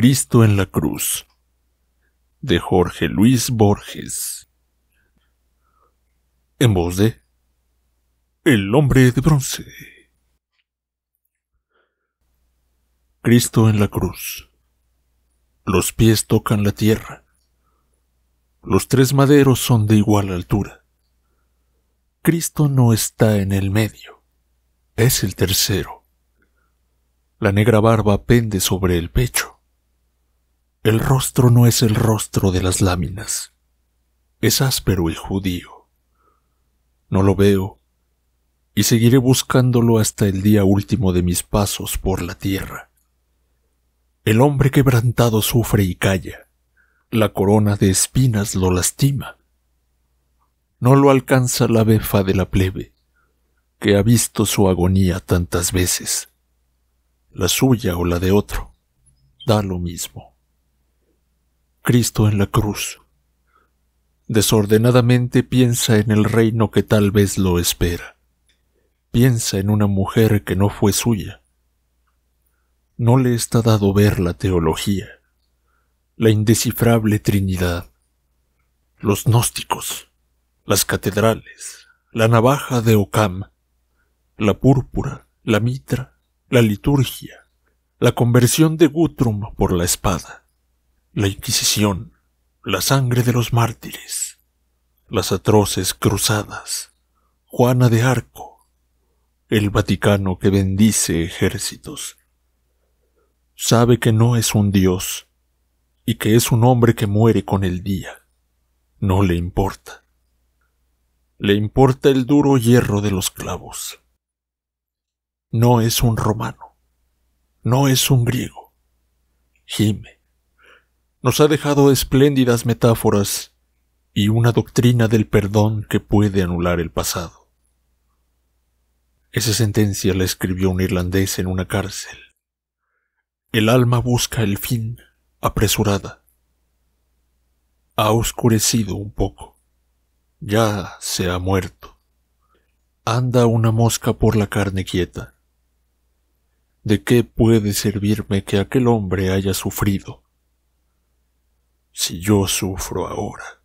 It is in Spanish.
Cristo en la Cruz de Jorge Luis Borges. En voz de El hombre de bronce. Cristo en la Cruz. Los pies tocan la tierra. Los tres maderos son de igual altura. Cristo no está en el medio. Es el tercero. La negra barba pende sobre el pecho. El rostro no es el rostro de las láminas. Es áspero el judío. No lo veo y seguiré buscándolo hasta el día último de mis pasos por la tierra. El hombre quebrantado sufre y calla. La corona de espinas lo lastima. No lo alcanza la befa de la plebe, que ha visto su agonía tantas veces. La suya o la de otro, da lo mismo. Cristo en la cruz. Desordenadamente piensa en el reino que tal vez lo espera. Piensa en una mujer que no fue suya. No le está dado ver la teología, la indescifrable Trinidad, los gnósticos, las catedrales, la navaja de Ocam, la púrpura, la mitra, la liturgia, la conversión de Guthrum por la espada la Inquisición, la sangre de los mártires, las atroces cruzadas, Juana de Arco, el Vaticano que bendice ejércitos. Sabe que no es un dios y que es un hombre que muere con el día. No le importa. Le importa el duro hierro de los clavos. No es un romano. No es un griego. Gime nos ha dejado espléndidas metáforas y una doctrina del perdón que puede anular el pasado. Esa sentencia la escribió un irlandés en una cárcel. El alma busca el fin, apresurada. Ha oscurecido un poco. Ya se ha muerto. Anda una mosca por la carne quieta. ¿De qué puede servirme que aquel hombre haya sufrido? yo sufro ahora.